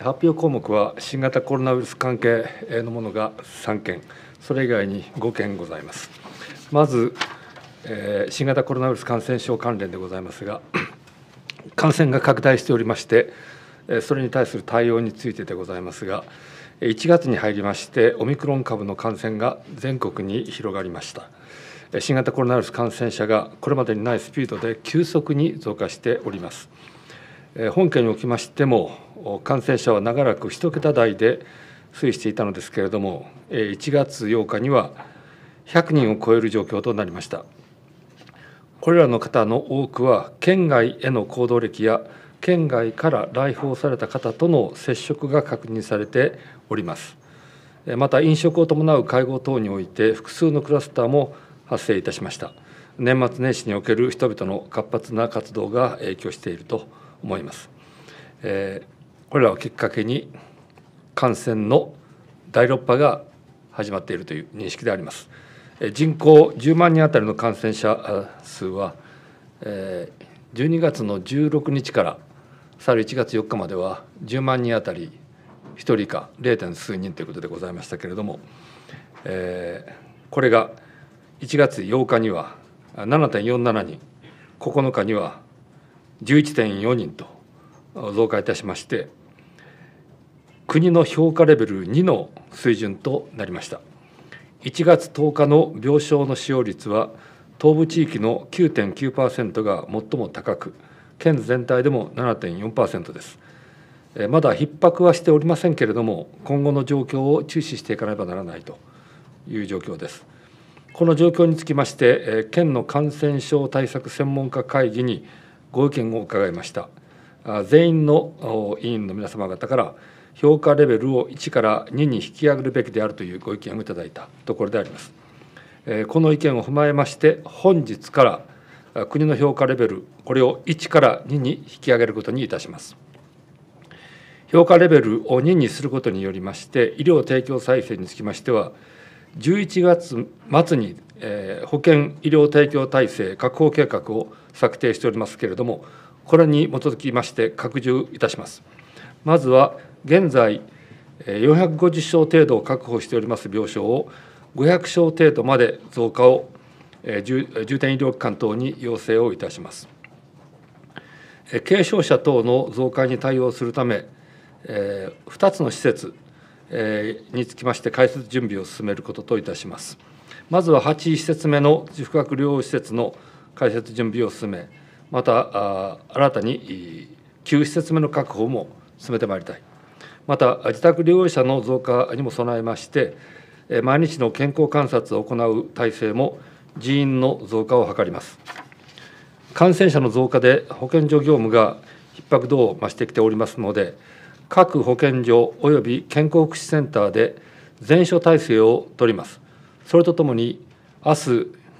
発表項目は新型コロナウイルス関係のものが3件、それ以外に5件ございます。まず、えー、新型コロナウイルス感染症関連でございますが、感染が拡大しておりまして、それに対する対応についてでございますが、1月に入りまして、オミクロン株の感染が全国に広がりました。新型コロナウイルス感染者がこれまでにないスピードで急速に増加しております。本件におきましても、感染者は長らく1桁台で推移していたのですけれども、1月8日には100人を超える状況となりました。これらの方の多くは、県外への行動歴や県外から来訪された方との接触が確認されております。また飲食を伴う会合等において複数のクラスターも発生いたしました年末年始における人々の活発な活動が影響していると思います、えーこれらをきっかけに感染の第6波が始まっているという認識であります。人口10万人当たりの感染者数は、12月の16日から去る1月4日までは10万人当たり1人以下 0. 数人ということでございましたけれども、これが1月8日には7.47人9日には11.4人と増加いたしまして国の評価レベル2の水準となりました1月10日の病床の使用率は東部地域の9.9%が最も高く県全体でも7.4%ですまだ逼迫はしておりませんけれども今後の状況を注視していかねばならないという状況ですこの状況につきまして県の感染症対策専門家会議にご意見を伺いました全員の委員の皆様方から評価レベルを1から2に引き上げるべきであるというご意見をいただいたところであります。この意見を踏まえまして、本日から国の評価レベル、これを1から2に引き上げることにいたします。評価レベルを2にすることによりまして、医療提供再生につきましては、11月末に保険医療提供体制確保計画を策定しておりますけれども、これに基づきまして拡充いたします。まずは現在450床程度を確保しております病床を500床程度まで増加を重点医療機関等に要請をいたします。軽症者等の増加に対応するため、2つの施設につきまして開設準備を進めることといたします。まずは8施設目の自負療養施設の開設準備を進め、また新たに9施設目の確保も進めてまいりたいまた自宅療養者の増加にも備えまして毎日の健康観察を行う体制も人員の増加を図ります感染者の増加で保健所業務が逼迫度を増してきておりますので各保健所及び健康福祉センターで全所体制を取りますそれとともに明日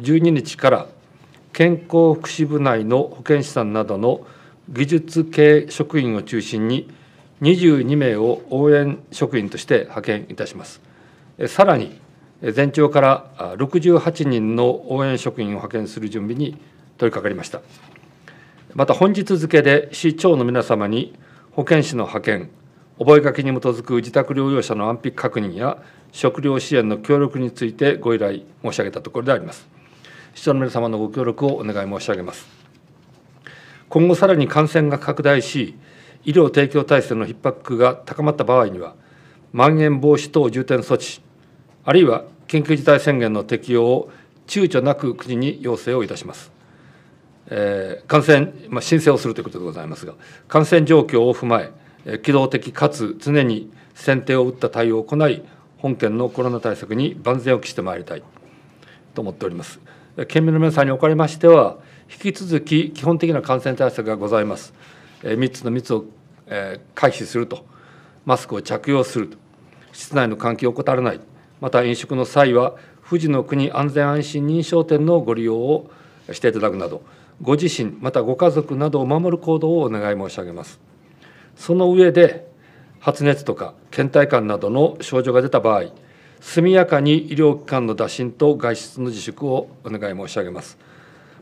12日から健康福祉部内の保健師さんなどの技術系職員を中心に22名を応援職員として派遣いたします。さらに、全庁から68人の応援職員を派遣する準備に取り掛かりました。また本日付で市長の皆様に保健師の派遣、覚書に基づく自宅療養者の安否確認や食料支援の協力についてご依頼申し上げたところであります。市長の皆様のご協力をお願い申し上げます。今後さらに感染が拡大し、医療提供体制の逼迫が高まった場合には、まん延防止等重点措置、あるいは緊急事態宣言の適用を躊躇なく国に要請をいたします。えー、感染、まあ、申請をするということでございますが、感染状況を踏まえ、え機動的かつ常に先手を打った対応を行い、本県のコロナ対策に万全を期してまいりたいと思っております。県民の皆さんにおかれましては、引き続き基本的な感染対策がございます。3つの密を回避するとマスクを着用すると室内の換気を怠らないまた飲食の際は富士の国安全安心認証店のご利用をしていただくなどご自身またご家族などを守る行動をお願い申し上げますその上で発熱とか倦怠感などの症状が出た場合速やかに医療機関の打診と外出の自粛をお願い申し上げます。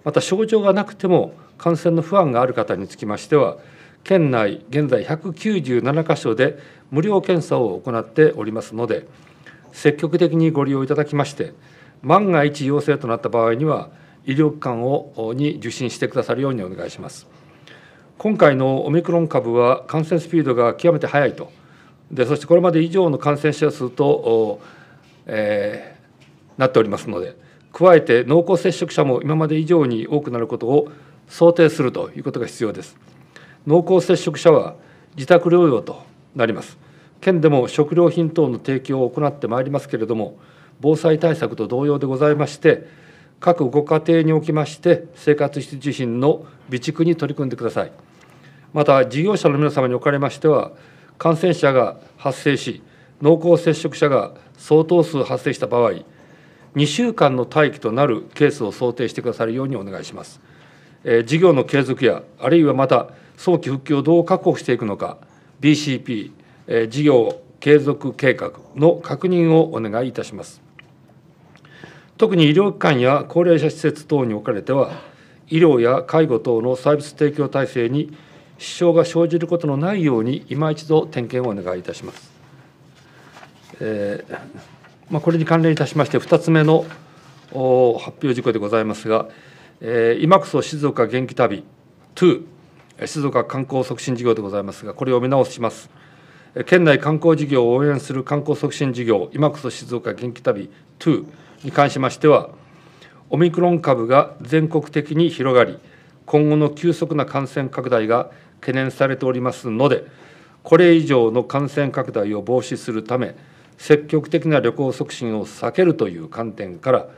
また症状がなくても感染の不安がある方につきましては県内現在197か所で無料検査を行っておりますので積極的にご利用いただきまして万が一陽性となった場合には医療機関をに受診してくださるようにお願いします今回のオミクロン株は感染スピードが極めて速いとでそしてこれまで以上の感染者数と、えー、なっておりますので加えて濃厚接触者も今まで以上に多くなることを想定するということが必要です。濃厚接触者は自宅療養となります。県でも食料品等の提供を行ってまいりますけれども、防災対策と同様でございまして、各ご家庭におきまして、生活必需品の備蓄に取り組んでください。また、事業者の皆様におかれましては、感染者が発生し、濃厚接触者が相当数発生した場合、2週間の待機となるケースを想定してくださるようにお願いします。えー、事業の継続や、あるいはまた早期復帰をどう確保していくのか、BCP、えー、事業継続計画の確認をお願いいたします。特に医療機関や高齢者施設等におかれては、医療や介護等のサービス提供体制に支障が生じることのないように、今一度点検をお願いいたします。えーまあ、これに関連いたしまして2つ目の発表事項でございますが、えー、今こそ静岡元気旅2静岡観光促進事業でございますがこれを見直します県内観光事業を応援する観光促進事業今こそ静岡元気旅2に関しましてはオミクロン株が全国的に広がり今後の急速な感染拡大が懸念されておりますのでこれ以上の感染拡大を防止するため積極的な旅行促進を避けるという観点から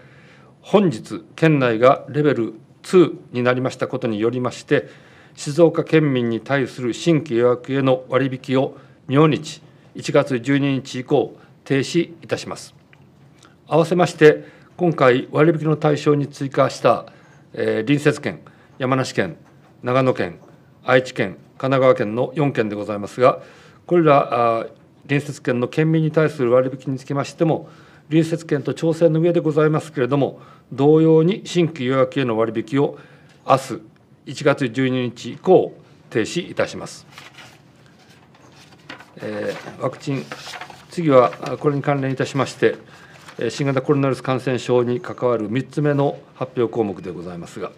本日県内がレベル2になりましたことによりまして静岡県民に対する新規予約への割引を明日1月12日以降停止いたします併せまして今回割引の対象に追加した、えー、隣接県山梨県長野県愛知県神奈川県の4県でございますがこれら隣接県の県民に対する割引につきましても隣接県と調整の上でございますけれども同様に新規予約への割引を明日1月12日以降停止いたします。えー、ワクチン次はこれに関連いたしまして新型コロナウイルス感染症に関わる3つ目の発表項目でございますが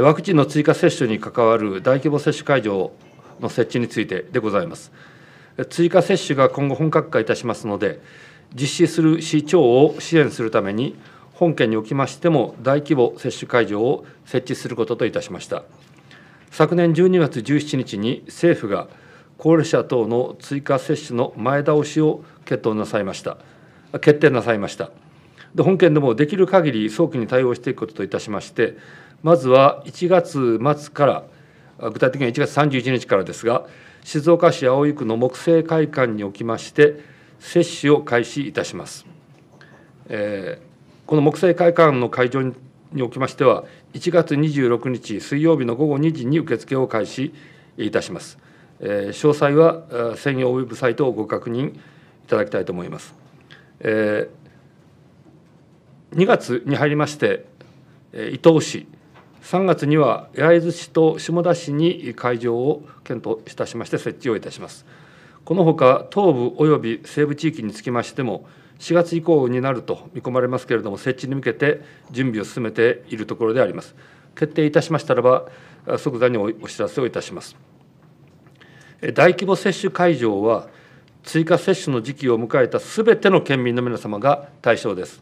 ワクチンの追加接種に関わる大規模接種会場の設置についてでございます。追加接種が今後本格化いたしますので実施する市長を支援するために本県におきましても大規模接種会場を設置することといたしました昨年12月17日に政府が高齢者等の追加接種の前倒しを決定なさいました決定なさいましたで本県でもできる限り早期に対応していくことといたしましてまずは1月末から具体的には1月31日からですが静岡市葵区の木製会館におきまして接種を開始いたします、えー、この木製会館の会場におきましては1月26日水曜日の午後2時に受付を開始いたします、えー、詳細は専用ウェブサイトをご確認いただきたいと思います、えー、2月に入りまして伊東市3月には焼津市と下田市に会場を検討いたしまして設置をいたします。このほか東部及び西部地域につきましても4月以降になると見込まれますけれども設置に向けて準備を進めているところであります。決定いたしましたらば即座にお知らせをいたします。大規模接種会場は追加接種の時期を迎えたすべての県民の皆様が対象です。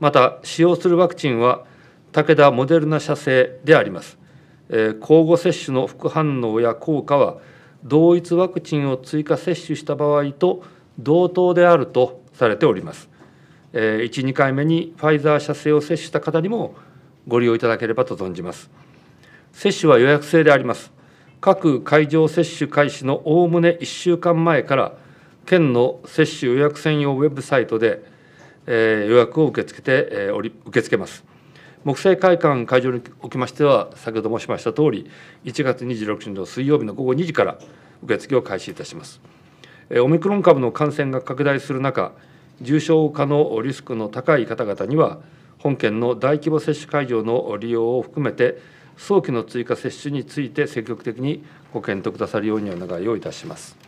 また使用するワクチンは武田モデルナ社製であります、えー、交互接種の副反応や効果は同一ワクチンを追加接種した場合と同等であるとされております、えー、12回目にファイザー社製を接種した方にもご利用いただければと存じます接種は予約制であります各会場接種開始のおおむね1週間前から県の接種予約専用ウェブサイトで、えー、予約を受け付けて、えー、受け付けます。木星会館会場におきましては先ほど申しましたとおり1月26日の水曜日の午後2時から受付を開始いたしますオミクロン株の感染が拡大する中重症化のリスクの高い方々には本県の大規模接種会場の利用を含めて早期の追加接種について積極的にご検討くださるようにお願いをいたします。